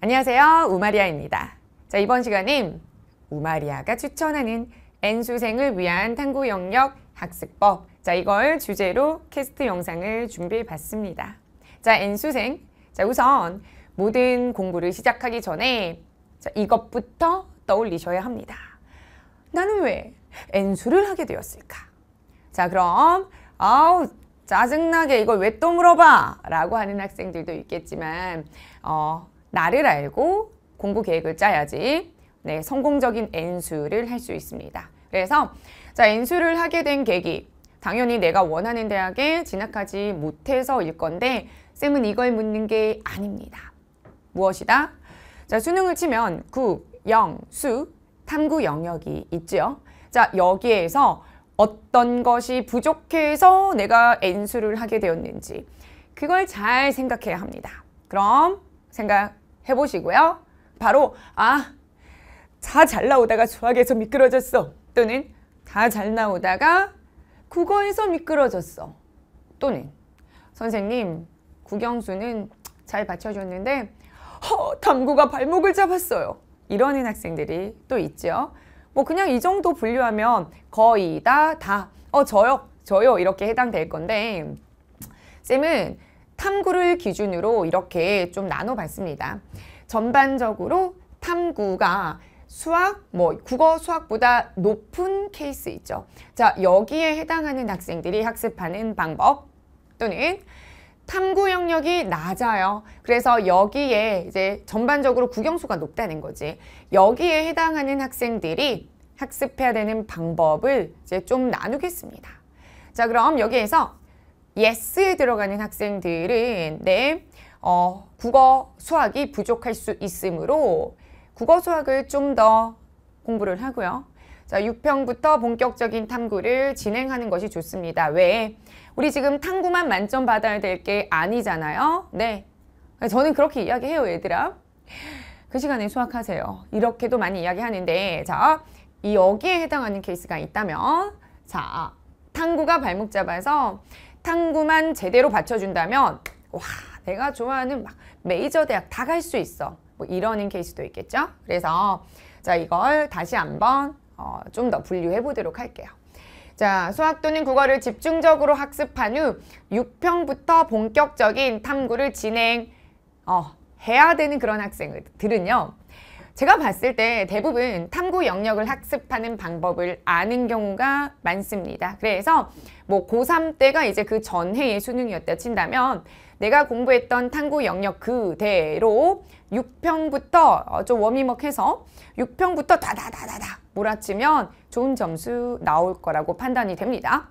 안녕하세요. 우마리아입니다. 자, 이번 시간은 우마리아가 추천하는 N수생을 위한 탐구 영역 학습법. 자, 이걸 주제로 캐스트 영상을 준비해 봤습니다. 자, N수생. 자, 우선 모든 공부를 시작하기 전에 자, 이것부터 떠올리셔야 합니다. 나는 왜 N수를 하게 되었을까? 자, 그럼 아우 짜증나게 이걸 왜 또 물어봐? 라고 하는 학생들도 있겠지만 어, 나를 알고 공부 계획을 짜야지 네, 성공적인 N수를 할 수 있습니다. 그래서 자 N수를 하게 된 계기 당연히 내가 원하는 대학에 진학하지 못해서일 건데 쌤은 이걸 묻는 게 아닙니다. 무엇이다? 자 수능을 치면 구, 영, 수, 탐구 영역이 있지요. 자 여기에서 어떤 것이 부족해서 내가 N수를 하게 되었는지 그걸 잘 생각해야 합니다. 그럼 생각 해보시고요. 바로 아, 다 잘 나오다가 조학에서 미끄러졌어 또는 다 잘 나오다가 국어에서 미끄러졌어 또는 선생님 국영수는 잘 받쳐줬는데 허, 담구가 발목을 잡았어요. 이러는 학생들이 또 있죠. 뭐 그냥 이 정도 분류하면 거의 다 다 어 저요 저요 이렇게 해당될 건데 쌤은 탐구를 기준으로 이렇게 좀 나눠봤습니다. 전반적으로 탐구가 수학, 뭐 국어 수학보다 높은 케이스 있죠. 자, 여기에 해당하는 학생들이 학습하는 방법 또는 탐구 영역이 낮아요. 그래서 여기에 이제 전반적으로 국영수가 높다는 거지. 여기에 해당하는 학생들이 학습해야 되는 방법을 이제 좀 나누겠습니다. 자, 그럼 여기에서 yes에 들어가는 학생들은 네, 어, 국어 수학이 부족할 수 있으므로 국어 수학을 좀 더 공부를 하고요. 자, 6평부터 본격적인 탐구를 진행하는 것이 좋습니다. 왜? 우리 지금 탐구만 만점 받아야 될 게 아니잖아요. 네. 저는 그렇게 이야기해요, 얘들아. 그 시간에 수학하세요. 이렇게도 많이 이야기하는데 자, 여기에 해당하는 케이스가 있다면 자, 탐구가 발목 잡아서 탐구만 제대로 받쳐준다면 와 내가 좋아하는 막 메이저 대학 다 갈 수 있어 뭐이러는 케이스도 있겠죠 그래서 자 이걸 다시 한번 어, 좀 더 분류해 보도록 할게요 자 수학 또는 국어를 집중적으로 학습한 후 6평부터 본격적인 탐구를 진행 어, 해야 되는 그런 학생들은요 제가 봤을 때 대부분 탐구 영역을 학습하는 방법을 아는 경우가 많습니다. 그래서 뭐 고3 때가 이제 그 전해의 수능이었다 친다면 내가 공부했던 탐구 영역 그대로 6평부터 어, 좀 워밍업 해서 6평부터 다다다다다 몰아치면 좋은 점수 나올 거라고 판단이 됩니다.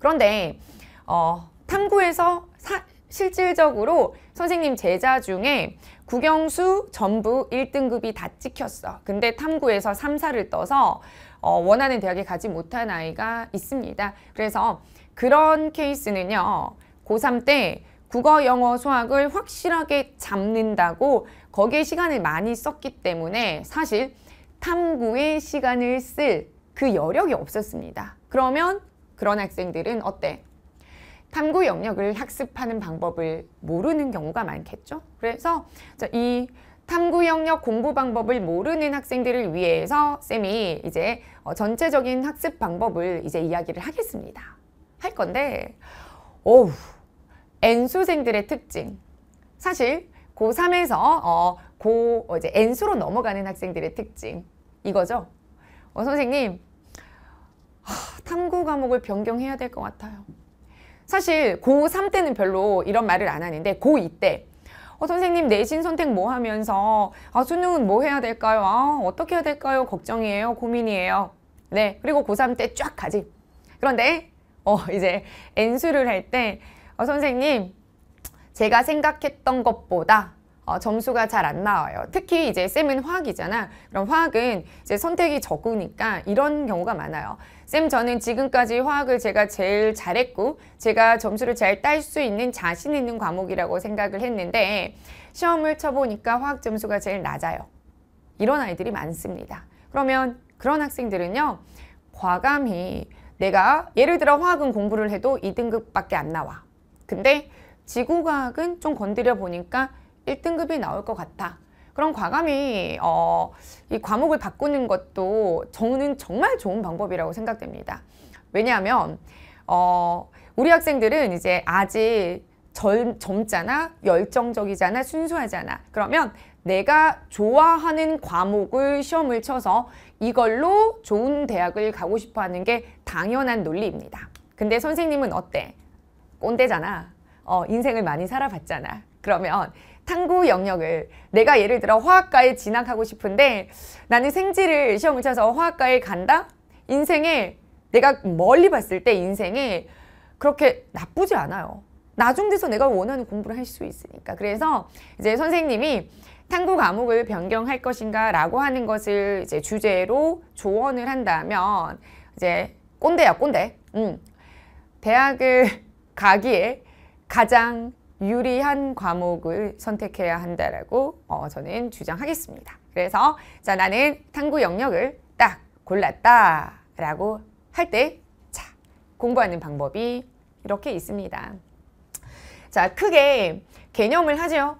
그런데 어, 탐구에서 사, 실질적으로 선생님 제자 중에 국영수 전부 1등급이 다 찍혔어. 근데 탐구에서 3사를 떠서 어, 원하는 대학에 가지 못한 아이가 있습니다. 그래서 그런 케이스는요. 고3 때 국어, 영어, 수학을 확실하게 잡는다고 거기에 시간을 많이 썼기 때문에 사실 탐구에 시간을 쓸 그 여력이 없었습니다. 그러면 그런 학생들은 어때? 탐구 영역을 학습하는 방법을 모르는 경우가 많겠죠. 그래서 이 탐구 영역 공부 방법을 모르는 학생들을 위해서 쌤이 이제 어, 전체적인 학습 방법을 이제 이야기를 하겠습니다. 할 건데 오우 N수생들의 특징 사실 고3에서 어, 고 어, 이제 N수로 넘어가는 학생들의 특징 이거죠. 어, 선생님 하, 탐구 과목을 변경해야 될 것 같아요. 사실 고3 때는 별로 이런 말을 안 하는데 고2 때 어, 선생님 내신 선택 뭐 하면서 아, 수능은 뭐 해야 될까요? 아, 어떻게 해야 될까요? 걱정이에요. 고민이에요. 네, 그리고 고3 때 쫙 가지. 그런데 어, 이제 N수를 할 때 어, 선생님 제가 생각했던 것보다 어, 점수가 잘 안 나와요. 특히 이제 쌤은 화학이잖아. 그럼 화학은 이제 선택이 적으니까 이런 경우가 많아요. 쌤 저는 지금까지 화학을 제가 제일 잘했고 제가 점수를 잘 딸 수 있는 자신 있는 과목이라고 생각을 했는데 시험을 쳐보니까 화학 점수가 제일 낮아요. 이런 아이들이 많습니다. 그러면 그런 학생들은요. 과감히 내가 예를 들어 화학은 공부를 해도 2등급밖에안 나와. 근데 지구과학은 좀 건드려 보니까 1등급이 나올 것 같아. 그럼 과감히 어, 이 과목을 바꾸는 것도 저는 정말 좋은 방법이라고 생각됩니다. 왜냐하면 어, 우리 학생들은 이제 아직 젊, 젊잖아, 열정적이잖아, 순수하잖아. 그러면 내가 좋아하는 과목을 시험을 쳐서 이걸로 좋은 대학을 가고 싶어 하는 게 당연한 논리입니다. 근데 선생님은 어때? 꼰대잖아. 어, 인생을 많이 살아봤잖아. 그러면 탐구 영역을 내가 예를 들어 화학과에 진학하고 싶은데 나는 생지를 시험을 쳐서 화학과에 간다? 인생에 내가 멀리 봤을 때 인생에 그렇게 나쁘지 않아요. 나중 돼서 내가 원하는 공부를 할 수 있으니까. 그래서 이제 선생님이 탐구 과목을 변경할 것인가 라고 하는 것을 이제 주제로 조언을 한다면 이제 꼰대야 꼰대. 음. 대학을 가기에 가장 유리한 과목을 선택해야 한다라고 어, 저는 주장하겠습니다. 그래서 자 나는 탐구 영역을 딱 골랐다라고 할 때 자 공부하는 방법이 이렇게 있습니다. 자 크게 개념을 하지요.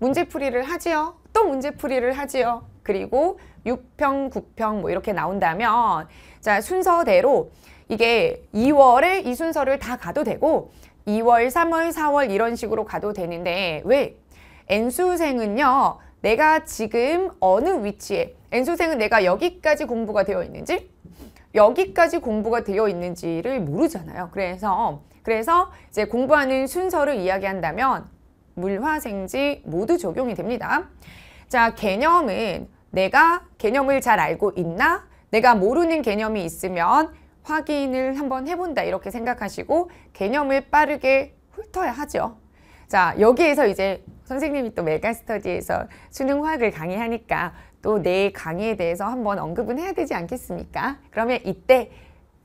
문제풀이를 하지요. 또 문제풀이를 하지요. 그리고 6평, 9평 뭐 이렇게 나온다면 자 순서대로 이게 2월에 이 순서를 다 가도 되고 2월, 3월, 4월 이런 식으로 가도 되는데 왜? N수생은요. 내가 지금 어느 위치에 N수생은 내가 여기까지 공부가 되어 있는지 여기까지 공부가 되어 있는지를 모르잖아요. 그래서 그래서 이제 공부하는 순서를 이야기한다면 물화생지 모두 적용이 됩니다. 자, 개념은 내가 개념을 잘 알고 있나? 내가 모르는 개념이 있으면 확인을 한번 해본다 이렇게 생각하시고 개념을 빠르게 훑어야 하죠. 자 여기에서 이제 선생님이 또 메가스터디에서 수능화학을 강의하니까 또 내 강의에 대해서 한번 언급은 해야 되지 않겠습니까? 그러면 이때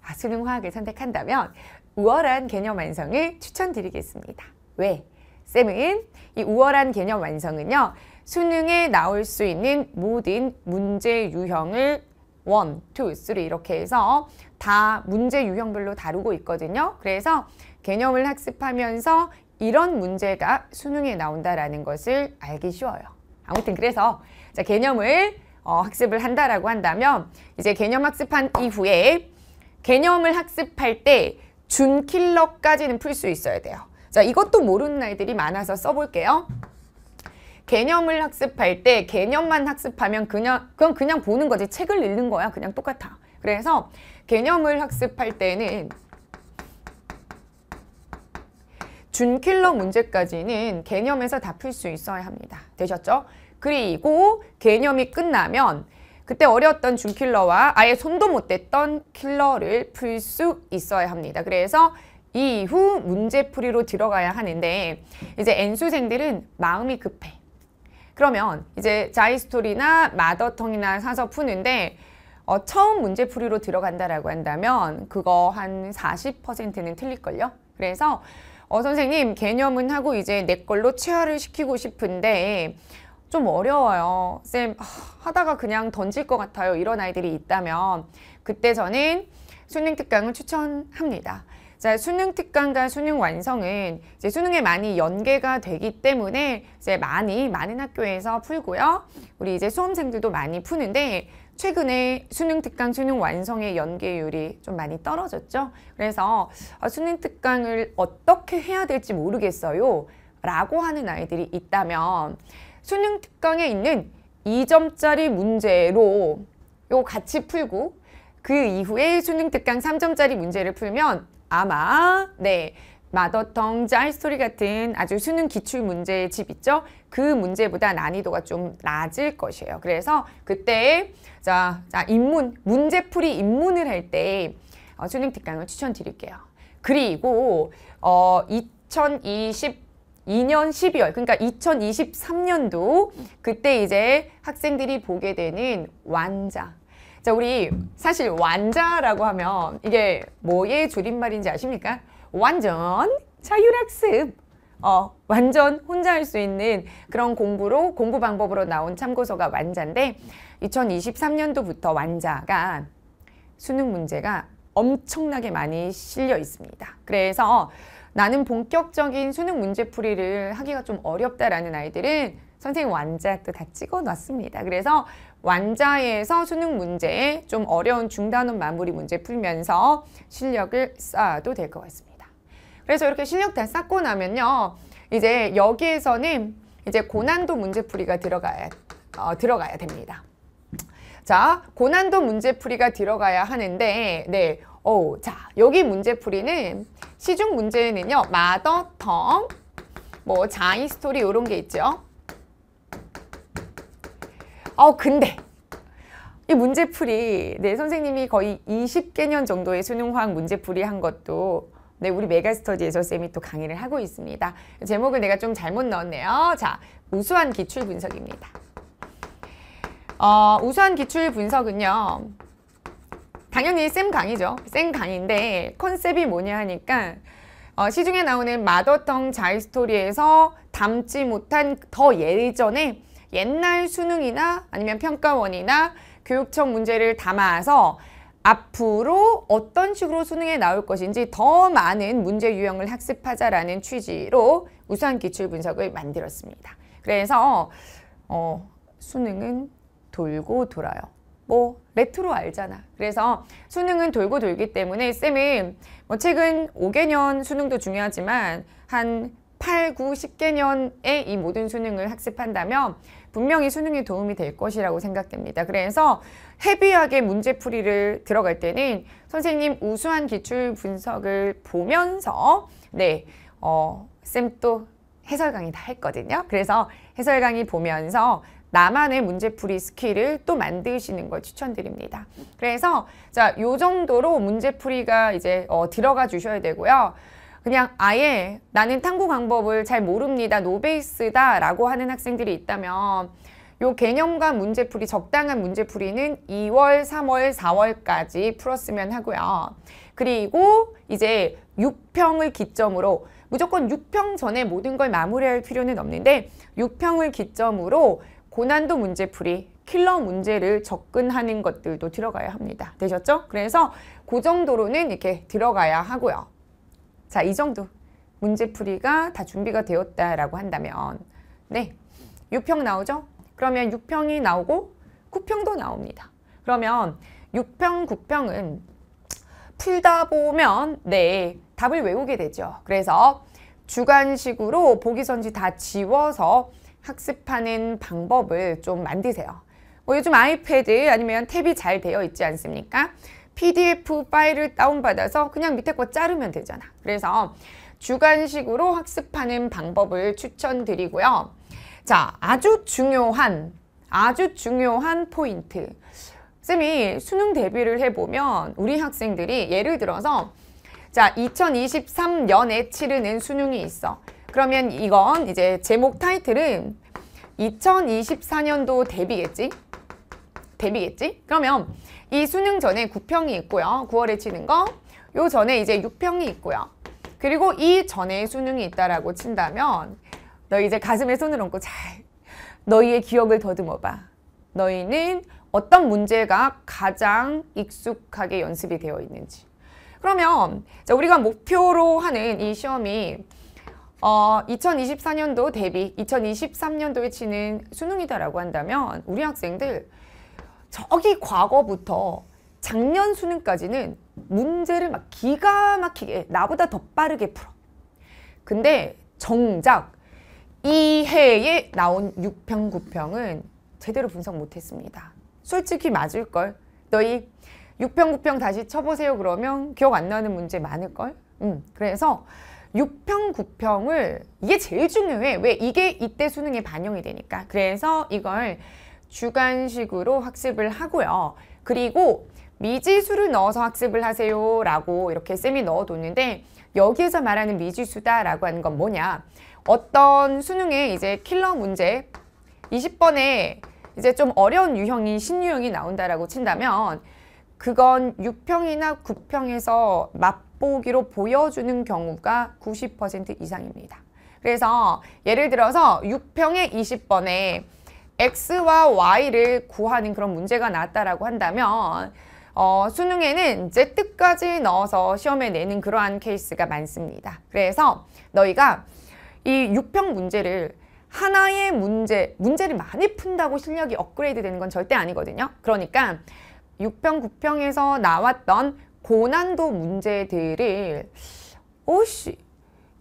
아, 수능화학을 선택한다면 우월한 개념 완성을 추천드리겠습니다. 왜? 쌤은 이 우월한 개념 완성은요. 수능에 나올 수 있는 모든 문제 유형을 원, 투, 쓰리 이렇게 해서 다 문제 유형별로 다루고 있거든요. 그래서 개념을 학습하면서 이런 문제가 수능에 나온다라는 것을 알기 쉬워요. 아무튼 그래서 자, 개념을 어, 학습을 한다라고 한다면 이제 개념 학습한 이후에 개념을 학습할 때 준킬러까지는 풀 수 있어야 돼요. 자, 이것도 모르는 아이들이 많아서 써볼게요. 개념을 학습할 때 개념만 학습하면 그냥 그건 그냥 보는 거지 책을 읽는 거야 그냥 똑같아 그래서 개념을 학습할 때는 준킬러 문제까지는 개념에서 다 풀 수 있어야 합니다 되셨죠? 그리고 개념이 끝나면 그때 어려웠던 준킬러와 아예 손도 못 댔던 킬러를 풀 수 있어야 합니다. 그래서 이후 문제풀이로 들어가야 하는데 이제 N수생들은 마음이 급해. 그러면 이제 자이스토리나 마더텅이나 사서 푸는데 어, 처음 문제풀이로 들어간다라고 한다면 그거 한 40%는 틀릴걸요? 그래서 어, 선생님 개념은 하고 이제 내 걸로 체화를 시키고 싶은데 좀 어려워요. 쌤 하다가 그냥 던질 것 같아요. 이런 아이들이 있다면 그때 저는 수능 특강을 추천합니다. 자, 수능 특강과 수능 완성은 이제 수능에 많이 연계가 되기 때문에 이제 많이 많은 학교에서 풀고요. 우리 이제 수험생들도 많이 푸는데 최근에 수능 특강, 수능 완성의 연계율이 좀 많이 떨어졌죠. 그래서 어, 수능 특강을 어떻게 해야 될지 모르겠어요. 라고 하는 아이들이 있다면 수능 특강에 있는 2점짜리 문제로 요 같이 풀고 그 이후에 수능 특강 3점짜리 문제를 풀면 아마 네 마더텅, 짤스토리 같은 아주 수능 기출 문제집 있죠? 그 문제보다 난이도가 좀 낮을 것이에요. 그래서 그때 자, 자 입문, 문제풀이 입문을 할 때 어, 수능 특강을 추천드릴게요. 그리고 어, 2022년 12월, 그러니까 2023년도 그때 이제 학생들이 보게 되는 완자, 자, 우리 사실 완자라고 하면 이게 뭐의 줄임말인지 아십니까? 완전 자율학습. 어, 완전 혼자 할 수 있는 그런 공부로 공부 방법으로 나온 참고서가 완자인데 2023년도부터 완자가 수능 문제가 엄청나게 많이 실려 있습니다. 그래서 나는 본격적인 수능 문제풀이를 하기가 좀 어렵다라는 아이들은 선생님 완자 또 다 찍어 놨습니다. 그래서 완자에서 수능 문제 좀 어려운 중단원 마무리 문제 풀면서 실력을 쌓아도 될 것 같습니다. 그래서 이렇게 실력 다 쌓고 나면요. 이제 여기에서는 이제 고난도 문제풀이가 들어가야, 어, 들어가야 됩니다. 자, 고난도 문제풀이가 들어가야 하는데 네, 오, 자, 여기 문제풀이는 시중 문제는요. 마더텅, 뭐 자이 스토리 이런 게 있죠. 어, 근데 이 문제풀이 네, 선생님이 거의 20개년 정도의 수능화학 문제풀이 한 것도 네, 우리 메가스터디에서 쌤이 또 강의를 하고 있습니다. 제목을 내가 좀 잘못 넣었네요. 자, 우수한 기출 분석입니다. 어, 우수한 기출 분석은요. 당연히 쌤 강의죠. 쌤 강의인데 컨셉이 뭐냐 하니까 어, 시중에 나오는 마더텅 자이스토리에서 담지 못한 더 예전에 옛날 수능이나 아니면 평가원이나 교육청 문제를 담아서 앞으로 어떤 식으로 수능에 나올 것인지 더 많은 문제 유형을 학습하자라는 취지로 우수한 기출 분석을 만들었습니다. 그래서 어, 수능은 돌고 돌아요. 뭐 레트로 알잖아. 그래서 수능은 돌고 돌기 때문에 쌤은 뭐 최근 5개년 수능도 중요하지만 한 8, 9, 10개년에 이 모든 수능을 학습한다면 분명히 수능에 도움이 될 것이라고 생각됩니다. 그래서 헤비하게 문제풀이를 들어갈 때는 선생님 우수한 기출 분석을 보면서 네, 어, 쌤 또 해설 강의 다 했거든요. 그래서 해설 강의 보면서 나만의 문제풀이 스킬을 또 만드시는 걸 추천드립니다. 그래서 자, 요 정도로 문제풀이가 이제 어, 들어가 주셔야 되고요. 그냥 아예 나는 탐구 방법을 잘 모릅니다. 노베이스다 라고 하는 학생들이 있다면 요 개념과 문제풀이 적당한 문제풀이는 2월, 3월, 4월까지 풀었으면 하고요. 그리고 이제 6평을 기점으로 무조건 6평 전에 모든 걸 마무리할 필요는 없는데 6평을 기점으로 고난도 문제풀이, 킬러 문제를 접근하는 것들도 들어가야 합니다. 되셨죠? 그래서 그 정도로는 이렇게 들어가야 하고요. 자, 이 정도 문제풀이가 다 준비가 되었다라고 한다면 네, 6평 나오죠? 그러면 6평이 나오고 9평도 나옵니다. 그러면 6평, 9평은 풀다 보면 네, 답을 외우게 되죠. 그래서 주관식으로 보기선지 다 지워서 학습하는 방법을 좀 만드세요. 뭐 요즘 아이패드 아니면 탭이 잘 되어 있지 않습니까? PDF 파일을 다운받아서 그냥 밑에 거 자르면 되잖아. 그래서 주관식으로 학습하는 방법을 추천드리고요. 자, 아주 중요한, 아주 중요한 포인트. 쌤이 수능 대비를 해보면 우리 학생들이 예를 들어서 자 2023년에 치르는 수능이 있어 그러면 이건 이제 제목 타이틀은 2024년도 대비겠지 데뷔겠지 그러면 이 수능 전에 9평이 있고요. 9월에 치는 거. 요 전에 이제 6평이 있고요. 그리고 이 전에 수능이 있다라고 친다면 너 이제 가슴에 손을 얹고 잘 너희의 기억을 더듬어 봐. 너희는 어떤 문제가 가장 익숙하게 연습이 되어 있는지. 그러면 우리가 목표로 하는 이 시험이 어, 2024년도 대비 2023년도에 치는 수능이다라고 한다면 우리 학생들 저기 과거부터 작년 수능까지는 문제를 막 기가 막히게 나보다 더 빠르게 풀어. 근데 정작 이 해에 나온 6평, 9평은 제대로 분석 못했습니다. 솔직히 맞을걸? 너희 6평, 9평 다시 쳐보세요 그러면 기억 안 나는 문제 많을걸? 음, 그래서 6평, 9평을 이게 제일 중요해. 왜? 이게 이때 수능에 반영이 되니까. 그래서 이걸 주관식으로 학습을 하고요. 그리고 미지수를 넣어서 학습을 하세요 라고 이렇게 쌤이 넣어뒀는데 여기에서 말하는 미지수다 라고 하는 건 뭐냐 어떤 수능에 이제 킬러 문제 20번에 이제 좀 어려운 유형인 신유형이 나온다라고 친다면 그건 6평이나 9평에서 맛보기로 보여주는 경우가 90% 이상입니다. 그래서 예를 들어서 6평에 20번에 x와 y를 구하는 그런 문제가 나왔다라고 한다면 어, 수능에는 z까지 넣어서 시험에 내는 그러한 케이스가 많습니다. 그래서 너희가 이 6평 문제를 하나의 문제, 문제를 많이 푼다고 실력이 업그레이드 되는 건 절대 아니거든요. 그러니까 6평, 9평에서 나왔던 고난도 문제들을 오씨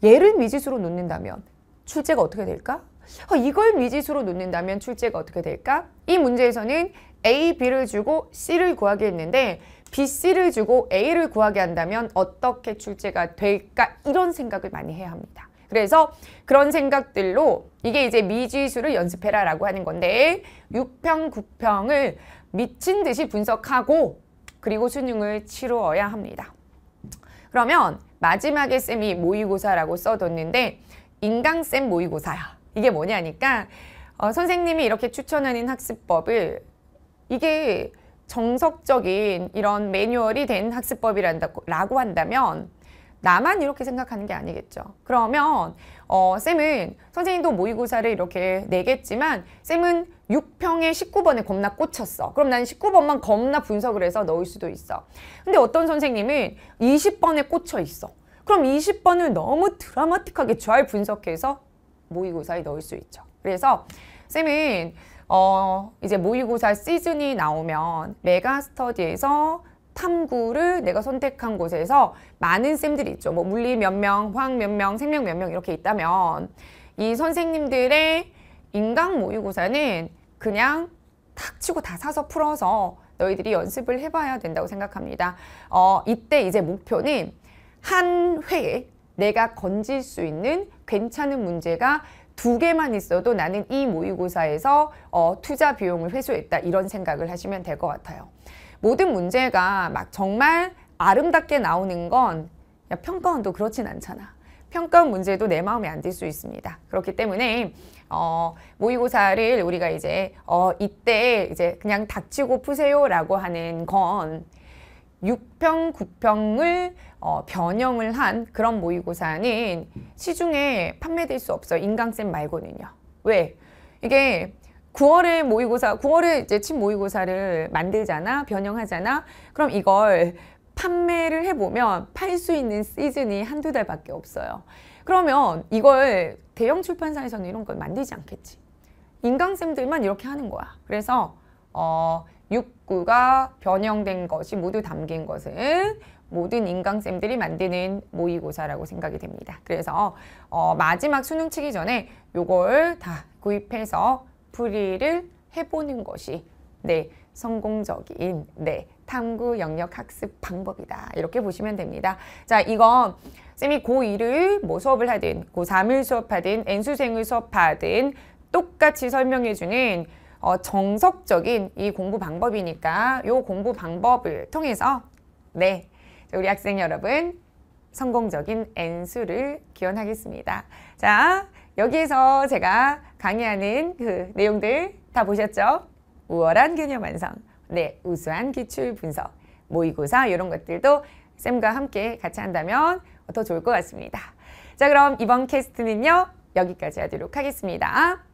얘를 미지수로 놓는다면 출제가 어떻게 될까? 어, 이걸 미지수로 놓는다면 출제가 어떻게 될까? 이 문제에서는 A, B를 주고 C를 구하게 했는데 B, C를 주고 A를 구하게 한다면 어떻게 출제가 될까? 이런 생각을 많이 해야 합니다. 그래서 그런 생각들로 이게 이제 미지수를 연습해라 라고 하는 건데 6평, 9평을 미친 듯이 분석하고 그리고 수능을 치루어야 합니다. 그러면 마지막에 쌤이 모의고사라고 써뒀는데 인강쌤 모의고사야. 이게 뭐냐니까 어, 선생님이 이렇게 추천하는 학습법을 이게 정석적인 이런 매뉴얼이 된 학습법이라고 한다면 나만 이렇게 생각하는 게 아니겠죠. 그러면 어, 쌤은 선생님도 모의고사를 이렇게 내겠지만 쌤은 6평에 19번에 겁나 꽂혔어. 그럼 난 19번만 겁나 분석을 해서 넣을 수도 있어. 근데 어떤 선생님은 20번에 꽂혀 있어. 그럼 20번을 너무 드라마틱하게 잘 분석해서 모의고사에 넣을 수 있죠. 그래서 쌤은 어 이제 모의고사 시즌이 나오면 메가스터디에서 탐구를 내가 선택한 곳에서 많은 쌤들이 있죠. 뭐 물리 몇 명, 화학 몇 명, 생명 몇 명 이렇게 있다면 이 선생님들의 인강 모의고사는 그냥 탁 치고 다 사서 풀어서 너희들이 연습을 해봐야 된다고 생각합니다. 어, 이때 이제 목표는 한 회에 내가 건질 수 있는 괜찮은 문제가 두 개만 있어도 나는 이 모의고사에서 어, 투자 비용을 회수했다 이런 생각을 하시면 될 것 같아요. 모든 문제가 막 정말 아름답게 나오는 건 평가원도 그렇진 않잖아. 평가원 문제도 내 마음에 안 들 수 있습니다. 그렇기 때문에 어, 모의고사를 우리가 이제 어, 이때 이제 그냥 닥치고 푸세요라고 하는 건 6평 9평을 어, 변형을 한 그런 모의고사는 시중에 판매될 수 없어요. 인강쌤 말고는요. 왜? 이게 9월에 모의고사, 9월에 이제 친 모의고사를 만들잖아, 변형하잖아. 그럼 이걸 판매를 해보면 팔 수 있는 시즌이 한두 달밖에 없어요. 그러면 이걸 대형 출판사에서는 이런 걸 만들지 않겠지. 인강쌤들만 이렇게 하는 거야. 그래서 어, 육구가 변형된 것이 모두 담긴 것은 모든 인강쌤들이 만드는 모의고사라고 생각이 됩니다. 그래서 어, 마지막 수능 치기 전에 요걸 다 구입해서 풀이를 해보는 것이 네 성공적인 네 탐구 영역 학습 방법이다. 이렇게 보시면 됩니다. 자, 이건 쌤이 고2를 뭐 수업을 하든 고3을 수업하든 N수생을 수업하든 똑같이 설명해주는 어, 정석적인 이 공부 방법이니까 이 공부 방법을 통해서 네, 우리 학생 여러분 성공적인 N수를 기원하겠습니다. 자, 여기에서 제가 강의하는 그 내용들 다 보셨죠? 우월한 개념 완성, 네, 우수한 기출 분석, 모의고사 이런 것들도 쌤과 함께 같이 한다면 더 좋을 것 같습니다. 자, 그럼 이번 캐스트는요. 여기까지 하도록 하겠습니다.